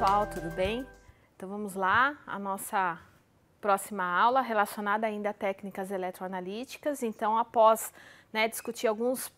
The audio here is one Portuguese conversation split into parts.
pessoal, tudo bem? Então vamos lá, a nossa próxima aula relacionada ainda a técnicas eletroanalíticas. Então, após né, discutir alguns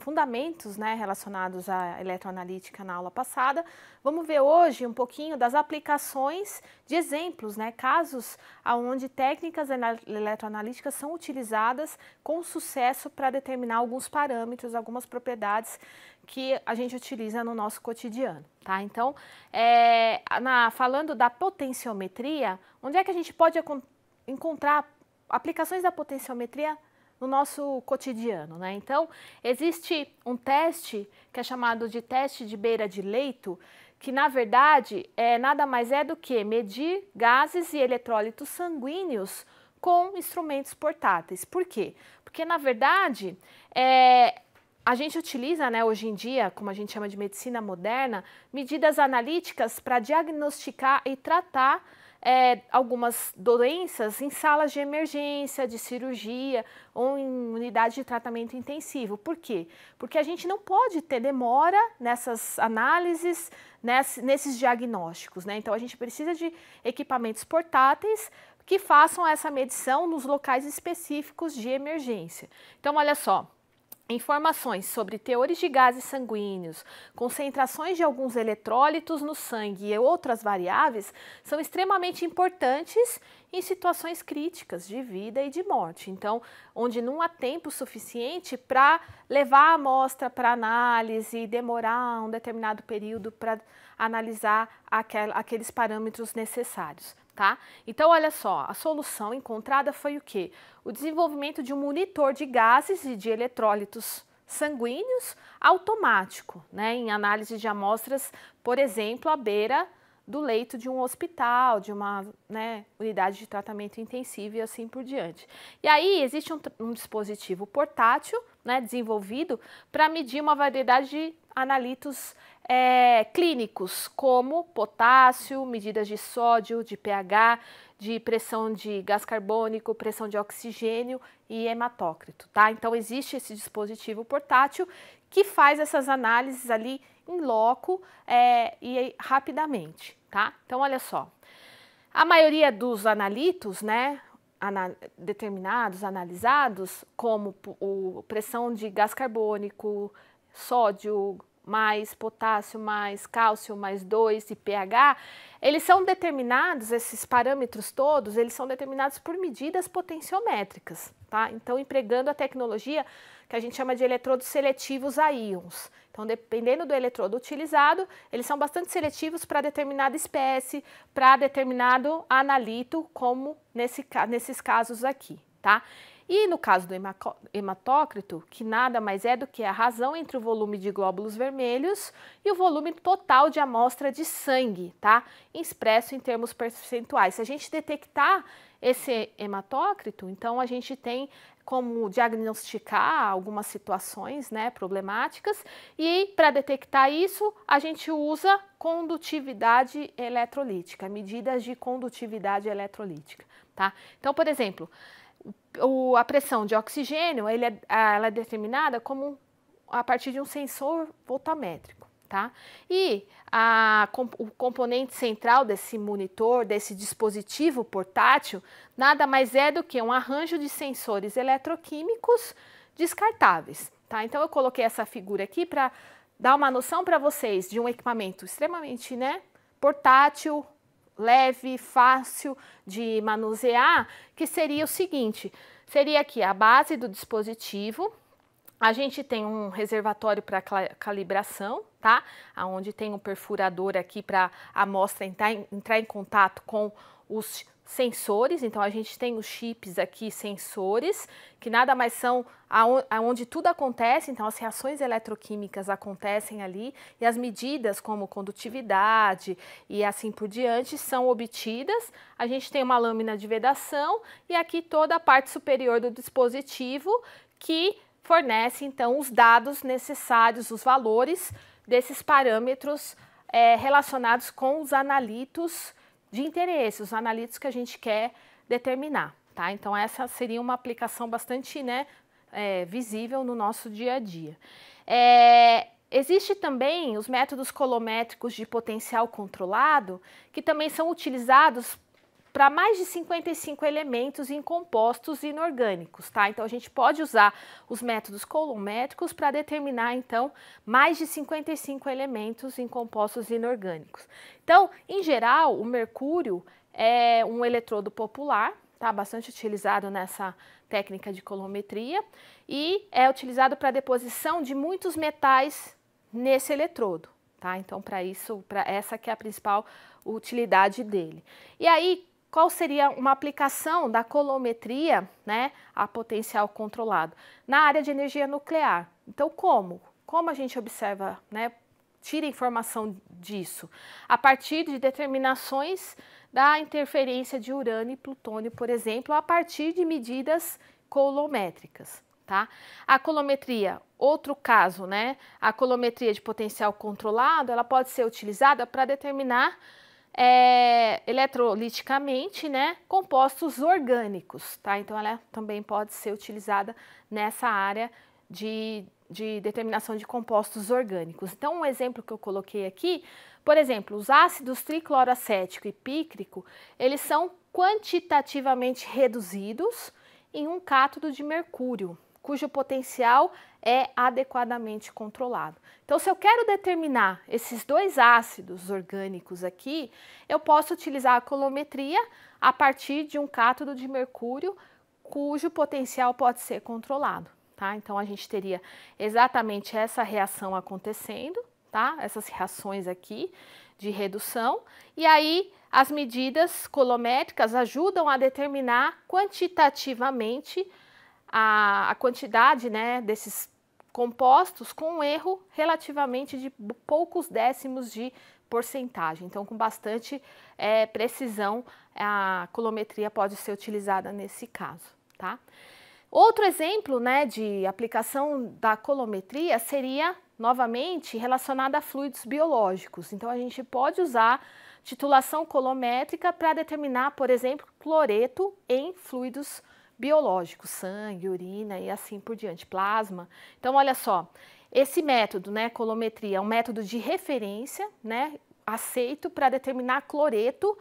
fundamentos né, relacionados à eletroanalítica na aula passada. Vamos ver hoje um pouquinho das aplicações de exemplos, né, casos onde técnicas eletroanalíticas são utilizadas com sucesso para determinar alguns parâmetros, algumas propriedades que a gente utiliza no nosso cotidiano. Tá? Então, é, na, falando da potenciometria, onde é que a gente pode encontrar aplicações da potenciometria no nosso cotidiano. Né? Então, existe um teste que é chamado de teste de beira de leito, que na verdade é nada mais é do que medir gases e eletrólitos sanguíneos com instrumentos portáteis. Por quê? Porque na verdade é, a gente utiliza, né, hoje em dia, como a gente chama de medicina moderna, medidas analíticas para diagnosticar e tratar é, algumas doenças em salas de emergência, de cirurgia ou em unidade de tratamento intensivo. Por quê? Porque a gente não pode ter demora nessas análises, nesses diagnósticos. Né? Então, a gente precisa de equipamentos portáteis que façam essa medição nos locais específicos de emergência. Então, olha só, Informações sobre teores de gases sanguíneos, concentrações de alguns eletrólitos no sangue e outras variáveis são extremamente importantes em situações críticas de vida e de morte. Então, onde não há tempo suficiente para levar a amostra para análise, e demorar um determinado período para analisar aquel, aqueles parâmetros necessários tá? Então, olha só, a solução encontrada foi o quê? O desenvolvimento de um monitor de gases e de eletrólitos sanguíneos automático, né, em análise de amostras, por exemplo, à beira do leito de um hospital, de uma né, unidade de tratamento intensivo e assim por diante. E aí existe um, um dispositivo portátil né, desenvolvido para medir uma variedade de analitos é, clínicos, como potássio, medidas de sódio, de pH, de pressão de gás carbônico, pressão de oxigênio e hematócrito, tá? Então, existe esse dispositivo portátil que faz essas análises ali em loco é, e rapidamente, tá? Então, olha só. A maioria dos analitos, né, determinados, analisados, como o pressão de gás carbônico, sódio, mais potássio, mais cálcio, mais 2 e pH, eles são determinados, esses parâmetros todos, eles são determinados por medidas potenciométricas, tá? Então, empregando a tecnologia que a gente chama de eletrodos seletivos a íons. Então, dependendo do eletrodo utilizado, eles são bastante seletivos para determinada espécie, para determinado analito, como nesse, nesses casos aqui, tá? E no caso do hematócrito, que nada mais é do que a razão entre o volume de glóbulos vermelhos e o volume total de amostra de sangue, tá? Expresso em termos percentuais. Se a gente detectar esse hematócrito, então a gente tem como diagnosticar algumas situações né, problemáticas e para detectar isso a gente usa condutividade eletrolítica, medidas de condutividade eletrolítica. Tá? Então, por exemplo, o, a pressão de oxigênio ele é, ela é determinada como a partir de um sensor voltamétrico. Tá? E a, o componente central desse monitor, desse dispositivo portátil, nada mais é do que um arranjo de sensores eletroquímicos descartáveis. Tá? Então eu coloquei essa figura aqui para dar uma noção para vocês de um equipamento extremamente né, portátil, leve, fácil de manusear, que seria o seguinte: seria aqui a base do dispositivo. A gente tem um reservatório para calibração, tá? Aonde tem um perfurador aqui para a amostra entrar em, entrar em contato com os sensores, então a gente tem os chips aqui, sensores, que nada mais são aonde tudo acontece, então as reações eletroquímicas acontecem ali e as medidas como condutividade e assim por diante são obtidas. A gente tem uma lâmina de vedação e aqui toda a parte superior do dispositivo que fornece então os dados necessários, os valores desses parâmetros é, relacionados com os analitos de interesse, os analitos que a gente quer determinar. Tá? Então, essa seria uma aplicação bastante né, é, visível no nosso dia a dia. É, Existe também os métodos colométricos de potencial controlado, que também são utilizados para mais de 55 elementos em compostos inorgânicos, tá? Então a gente pode usar os métodos colométricos para determinar então mais de 55 elementos em compostos inorgânicos. Então, em geral, o mercúrio é um eletrodo popular, tá? Bastante utilizado nessa técnica de colometria e é utilizado para deposição de muitos metais nesse eletrodo, tá? Então, para isso, para essa que é a principal utilidade dele. E aí, qual seria uma aplicação da colometria né, a potencial controlado? Na área de energia nuclear. Então, como? Como a gente observa, né, tira informação disso? A partir de determinações da interferência de urânio e plutônio, por exemplo, a partir de medidas colométricas. Tá? A colometria, outro caso, né? A colometria de potencial controlado, ela pode ser utilizada para determinar é, eletroliticamente, né, compostos orgânicos, tá? Então ela também pode ser utilizada nessa área de, de determinação de compostos orgânicos. Então um exemplo que eu coloquei aqui, por exemplo, os ácidos tricloroacético e pícrico, eles são quantitativamente reduzidos em um cátodo de mercúrio, cujo potencial é adequadamente controlado. Então, se eu quero determinar esses dois ácidos orgânicos aqui, eu posso utilizar a colometria a partir de um cátodo de mercúrio cujo potencial pode ser controlado, tá? Então, a gente teria exatamente essa reação acontecendo, tá? Essas reações aqui de redução, e aí as medidas colométricas ajudam a determinar quantitativamente a, a quantidade né, desses compostos com um erro relativamente de poucos décimos de porcentagem. Então, com bastante é, precisão, a colometria pode ser utilizada nesse caso. Tá? Outro exemplo né, de aplicação da colometria seria, novamente, relacionada a fluidos biológicos. Então, a gente pode usar titulação colométrica para determinar, por exemplo, cloreto em fluidos biológicos biológico, sangue, urina e assim por diante, plasma. Então, olha só, esse método, né, colometria, é um método de referência, né, aceito para determinar cloreto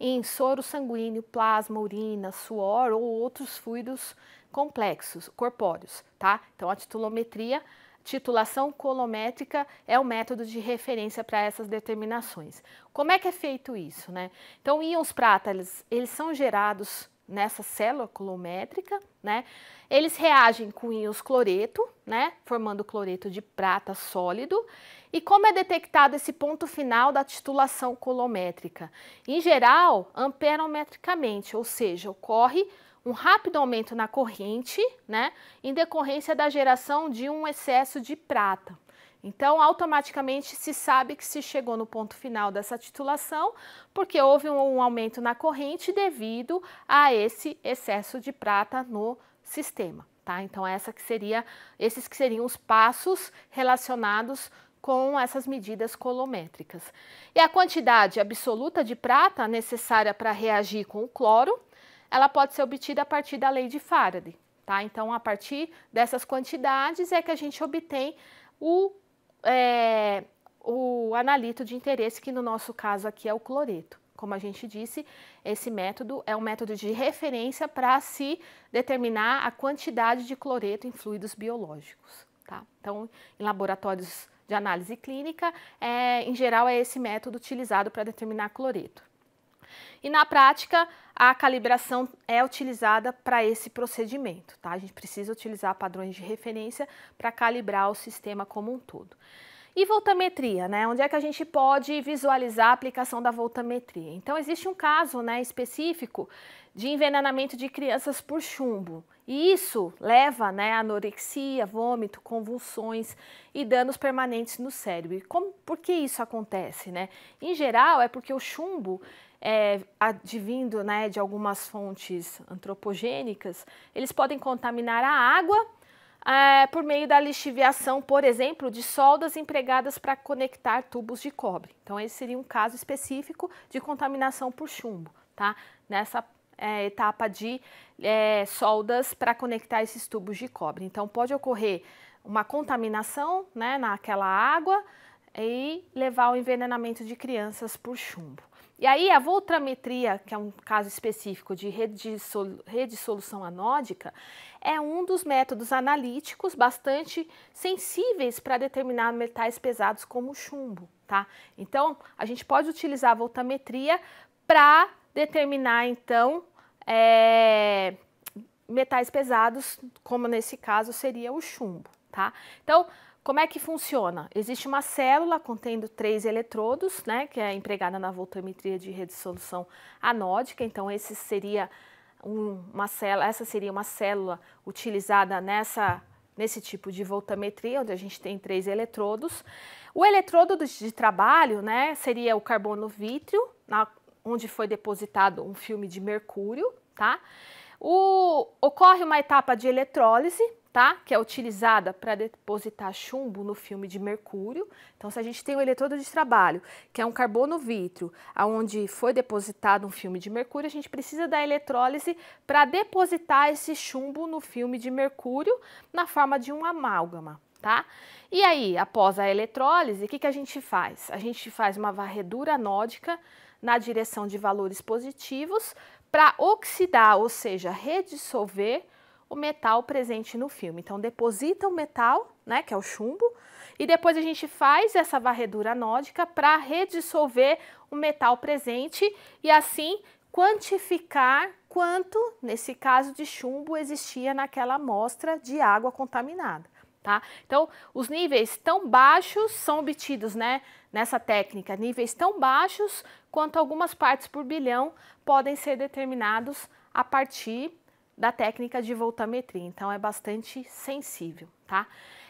em soro sanguíneo, plasma, urina, suor ou outros fluidos complexos, corpóreos, tá? Então, a titulometria titulação colométrica é o método de referência para essas determinações. Como é que é feito isso, né? Então, íons prátalos, eles são gerados nessa célula colométrica, né? Eles reagem com íons cloreto, né? Formando cloreto de prata sólido. E como é detectado esse ponto final da titulação colométrica? Em geral, amperometricamente, ou seja, ocorre um rápido aumento na corrente, né? Em decorrência da geração de um excesso de prata. Então, automaticamente se sabe que se chegou no ponto final dessa titulação, porque houve um aumento na corrente devido a esse excesso de prata no sistema, tá? Então, essa que seria, esses que seriam os passos relacionados com essas medidas colométricas. E a quantidade absoluta de prata necessária para reagir com o cloro, ela pode ser obtida a partir da lei de Faraday, tá? Então, a partir dessas quantidades é que a gente obtém o é, o analito de interesse, que no nosso caso aqui é o cloreto. Como a gente disse, esse método é um método de referência para se determinar a quantidade de cloreto em fluidos biológicos. Tá? Então, em laboratórios de análise clínica, é, em geral é esse método utilizado para determinar cloreto. E na prática, a calibração é utilizada para esse procedimento, tá? A gente precisa utilizar padrões de referência para calibrar o sistema como um todo. E voltametria, né? Onde é que a gente pode visualizar a aplicação da voltametria? Então, existe um caso né, específico de envenenamento de crianças por chumbo. E isso leva né, a anorexia, vômito, convulsões e danos permanentes no cérebro. E como, por que isso acontece? Né? Em geral, é porque o chumbo é, advindo né, de algumas fontes antropogênicas, eles podem contaminar a água é, por meio da lixiviação, por exemplo, de soldas empregadas para conectar tubos de cobre. Então, esse seria um caso específico de contaminação por chumbo, tá? Nessa é, etapa de é, soldas para conectar esses tubos de cobre. Então, pode ocorrer uma contaminação né, naquela água e levar ao envenenamento de crianças por chumbo. E aí a voltrametria, que é um caso específico de redissolução anódica, é um dos métodos analíticos bastante sensíveis para determinar metais pesados como o chumbo, tá? Então, a gente pode utilizar a voltametria para determinar, então, é, metais pesados, como nesse caso seria o chumbo, tá? Então, como é que funciona? Existe uma célula contendo três eletrodos, né, que é empregada na voltametria de redissolução anódica, então esse seria um, uma célula, essa seria uma célula utilizada nessa nesse tipo de voltametria, onde a gente tem três eletrodos. O eletrodo de trabalho, né, seria o carbono vítreo, na, onde foi depositado um filme de mercúrio, tá? O, ocorre uma etapa de eletrólise, tá? Que é utilizada para depositar chumbo no filme de mercúrio. Então, se a gente tem o um eletrodo de trabalho, que é um carbono vítreo, aonde foi depositado um filme de mercúrio, a gente precisa da eletrólise para depositar esse chumbo no filme de mercúrio na forma de um amálgama. Tá? E aí, após a eletrólise, o que, que a gente faz? A gente faz uma varredura anódica na direção de valores positivos para oxidar, ou seja, redissolver o metal presente no filme. Então deposita o metal, né, que é o chumbo, e depois a gente faz essa varredura anódica para redissolver o metal presente e assim quantificar quanto, nesse caso de chumbo, existia naquela amostra de água contaminada. Tá? Então, os níveis tão baixos são obtidos né, nessa técnica, níveis tão baixos quanto algumas partes por bilhão podem ser determinados a partir da técnica de voltametria, então é bastante sensível, tá?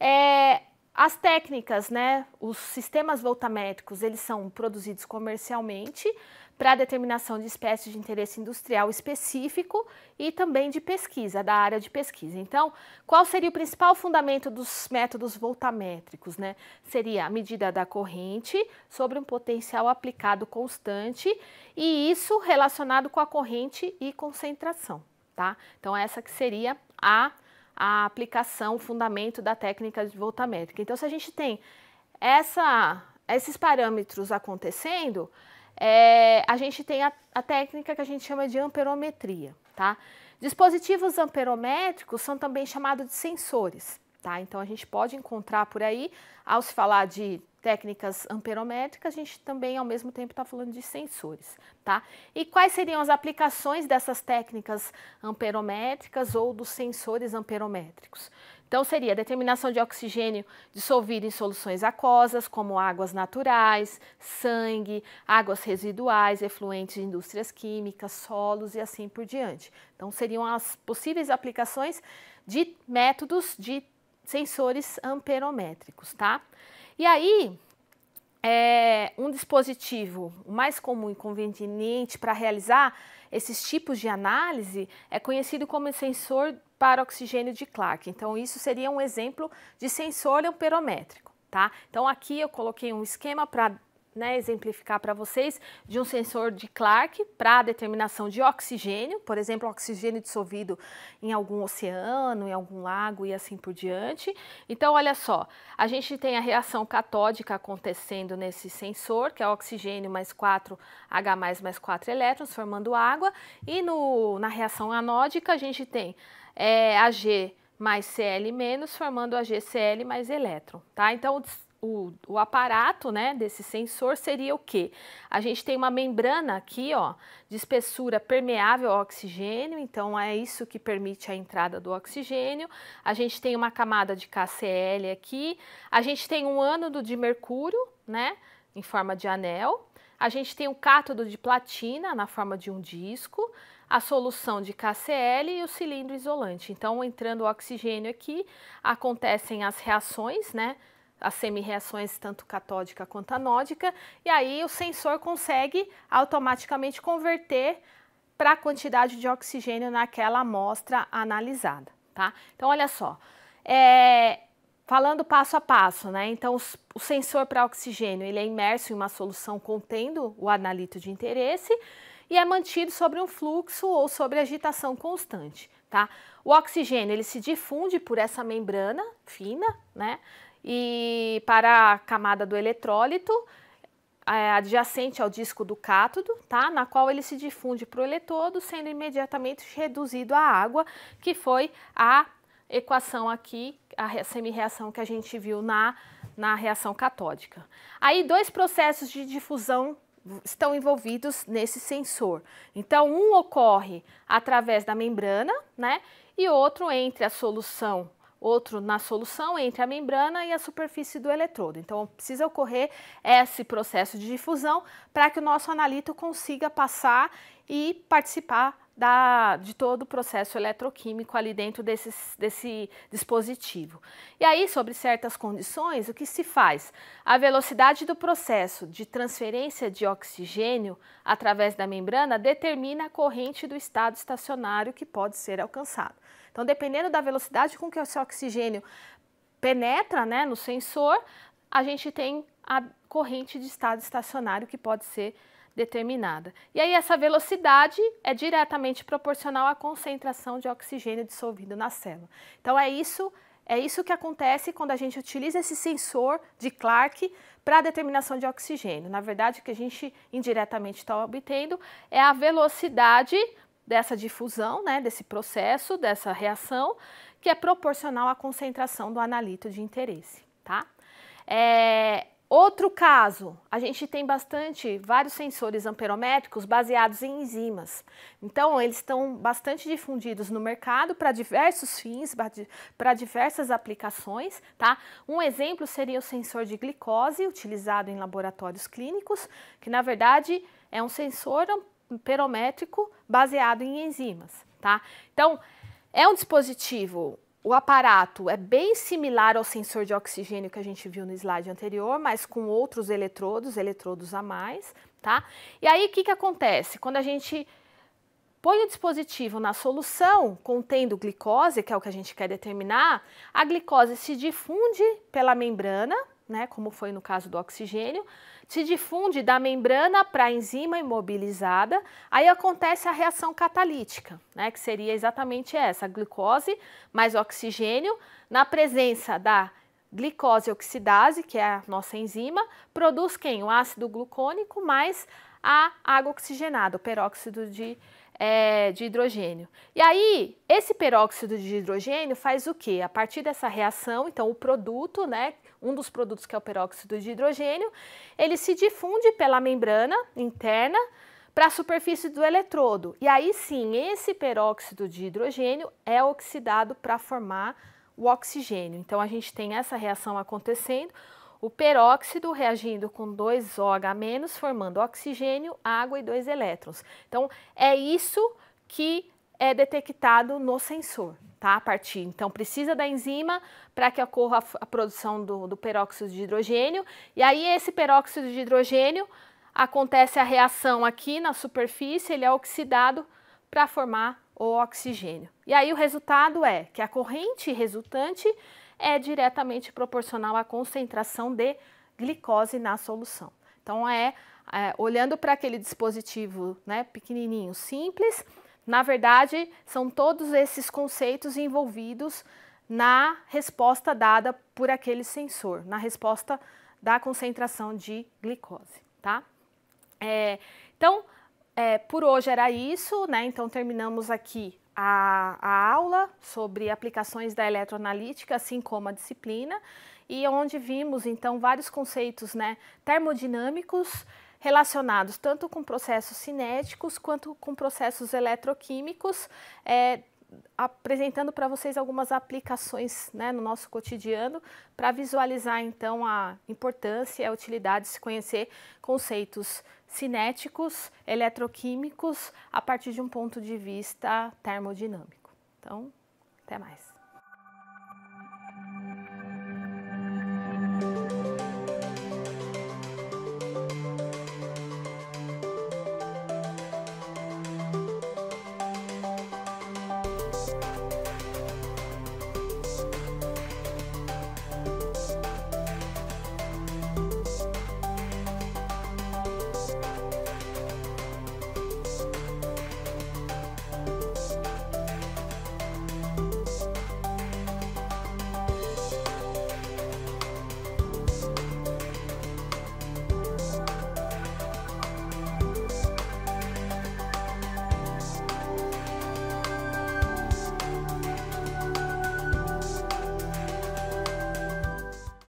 É, as técnicas, né, os sistemas voltamétricos, eles são produzidos comercialmente para determinação de espécies de interesse industrial específico e também de pesquisa, da área de pesquisa. Então, qual seria o principal fundamento dos métodos voltamétricos, né? Seria a medida da corrente sobre um potencial aplicado constante e isso relacionado com a corrente e concentração tá? Então essa que seria a, a aplicação, o fundamento da técnica de voltamétrica. Então se a gente tem essa, esses parâmetros acontecendo, é, a gente tem a, a técnica que a gente chama de amperometria, tá? Dispositivos amperométricos são também chamados de sensores, tá? Então a gente pode encontrar por aí, ao se falar de técnicas amperométricas, a gente também ao mesmo tempo está falando de sensores, tá? E quais seriam as aplicações dessas técnicas amperométricas ou dos sensores amperométricos? Então seria determinação de oxigênio dissolvido em soluções aquosas, como águas naturais, sangue, águas residuais, efluentes de indústrias químicas, solos e assim por diante. Então seriam as possíveis aplicações de métodos de sensores amperométricos, tá? E aí, é, um dispositivo mais comum e conveniente para realizar esses tipos de análise é conhecido como sensor para oxigênio de Clark. Então, isso seria um exemplo de sensor amperométrico. Tá? Então, aqui eu coloquei um esquema para né, exemplificar para vocês, de um sensor de Clark para determinação de oxigênio, por exemplo, oxigênio dissolvido em algum oceano, em algum lago e assim por diante. Então, olha só, a gente tem a reação catódica acontecendo nesse sensor, que é oxigênio mais 4 H mais mais 4 elétrons, formando água, e no, na reação anódica a gente tem é, eh, Ag mais Cl menos, formando AgCl mais elétron, tá? Então, o, o, aparato né, desse sensor seria o quê? A gente tem uma membrana aqui ó, de espessura permeável ao oxigênio, então é isso que permite a entrada do oxigênio. A gente tem uma camada de KCl aqui, a gente tem um ânodo de mercúrio, né, em forma de anel. A gente tem um cátodo de platina na forma de um disco, a solução de KCl e o cilindro isolante. Então, entrando o oxigênio aqui, acontecem as reações, né? as semi-reações tanto catódica quanto anódica, e aí o sensor consegue automaticamente converter para a quantidade de oxigênio naquela amostra analisada, tá? Então, olha só, é, falando passo a passo, né? Então, o sensor para oxigênio, ele é imerso em uma solução contendo o analito de interesse e é mantido sobre um fluxo ou sobre agitação constante, tá? O oxigênio, ele se difunde por essa membrana fina, né? e para a camada do eletrólito, é, adjacente ao disco do cátodo, tá? na qual ele se difunde para o eletrodo, sendo imediatamente reduzido à água, que foi a equação aqui, a semi-reação que a gente viu na, na reação catódica. Aí dois processos de difusão estão envolvidos nesse sensor. Então, um ocorre através da membrana, né? E outro entre a solução outro na solução entre a membrana e a superfície do eletrodo. Então, precisa ocorrer esse processo de difusão para que o nosso analito consiga passar e participar da, de todo o processo eletroquímico ali dentro desse desse dispositivo. E aí, sobre certas condições, o que se faz? A velocidade do processo de transferência de oxigênio através da membrana determina a corrente do estado estacionário que pode ser alcançado. Então, dependendo da velocidade com que esse oxigênio penetra né, no sensor, a gente tem a corrente de estado estacionário que pode ser alcançada determinada. E aí essa velocidade é diretamente proporcional à concentração de oxigênio dissolvido na célula. Então é isso, é isso que acontece quando a gente utiliza esse sensor de Clark para a determinação de oxigênio. Na verdade, o que a gente indiretamente está obtendo é a velocidade dessa difusão, né, desse processo, dessa reação, que é proporcional à concentração do analito de interesse, tá? É, Outro caso, a gente tem bastante vários sensores amperométricos baseados em enzimas. Então, eles estão bastante difundidos no mercado para diversos fins, para diversas aplicações, tá? Um exemplo seria o sensor de glicose utilizado em laboratórios clínicos, que na verdade é um sensor amperométrico baseado em enzimas, tá? Então, é um dispositivo o aparato é bem similar ao sensor de oxigênio que a gente viu no slide anterior, mas com outros eletrodos, eletrodos a mais, tá? E aí o que, que acontece? Quando a gente põe o dispositivo na solução contendo glicose, que é o que a gente quer determinar, a glicose se difunde pela membrana, né, como foi no caso do oxigênio, se difunde da membrana para a enzima imobilizada, aí acontece a reação catalítica, né, que seria exatamente essa, glicose mais oxigênio, na presença da glicose oxidase, que é a nossa enzima, produz quem? O ácido glucônico mais a água oxigenada, o peróxido de é, de hidrogênio. E aí, esse peróxido de hidrogênio faz o que? A partir dessa reação, então o produto, né, um dos produtos que é o peróxido de hidrogênio, ele se difunde pela membrana interna para a superfície do eletrodo. E aí sim, esse peróxido de hidrogênio é oxidado para formar o oxigênio. Então a gente tem essa reação acontecendo. O peróxido reagindo com 2OH- formando oxigênio, água e dois elétrons. Então, é isso que é detectado no sensor, tá? A partir, então, precisa da enzima para que ocorra a, a produção do, do peróxido de hidrogênio. E aí, esse peróxido de hidrogênio acontece a reação aqui na superfície, ele é oxidado para formar o oxigênio. E aí, o resultado é que a corrente resultante é diretamente proporcional à concentração de glicose na solução. Então, é, é olhando para aquele dispositivo né, pequenininho, simples, na verdade, são todos esses conceitos envolvidos na resposta dada por aquele sensor, na resposta da concentração de glicose, tá? É, então, é, por hoje era isso, né? Então, terminamos aqui a, a aula sobre aplicações da eletroanalítica, assim como a disciplina, e onde vimos então vários conceitos né, termodinâmicos relacionados tanto com processos cinéticos quanto com processos eletroquímicos. É, apresentando para vocês algumas aplicações né, no nosso cotidiano para visualizar então a importância, e a utilidade de se conhecer conceitos cinéticos, eletroquímicos a partir de um ponto de vista termodinâmico. Então, até mais.